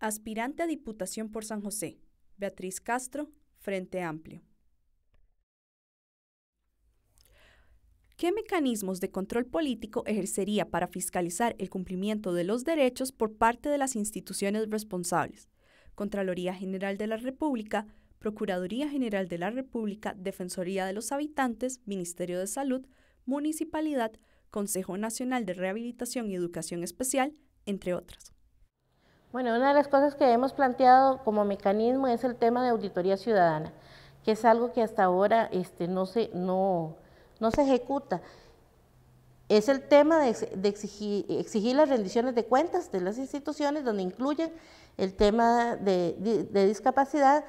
Aspirante a Diputación por San José, Beatriz Castro, Frente Amplio. ¿Qué mecanismos de control político ejercería para fiscalizar el cumplimiento de los derechos por parte de las instituciones responsables? Contraloría General de la República, Procuraduría General de la República, Defensoría de los Habitantes, Ministerio de Salud, Municipalidad, Consejo Nacional de Rehabilitación y Educación Especial, entre otras. Bueno, una de las cosas que hemos planteado como mecanismo es el tema de auditoría ciudadana, que es algo que hasta ahora este, no, se, ejecuta. Es el tema de, exigir, las rendiciones de cuentas de las instituciones, donde incluyen el tema de, discapacidad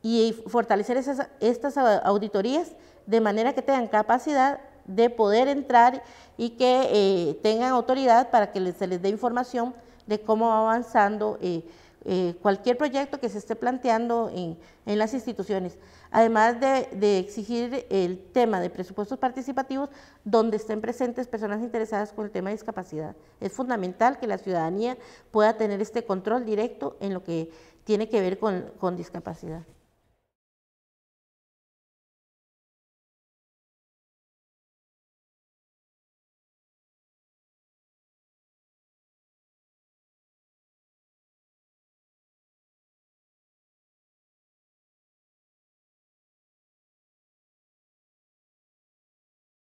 y fortalecer estas auditorías de manera que tengan capacidad de poder entrar y que eh, tengan autoridad para que se les dé información de cómo va avanzando eh, eh, cualquier proyecto que se esté planteando en, en las instituciones. Además de, exigir el tema de presupuestos participativos donde estén presentes personas interesadas con el tema de discapacidad. Es fundamental que la ciudadanía pueda tener este control directo en lo que tiene que ver con discapacidad.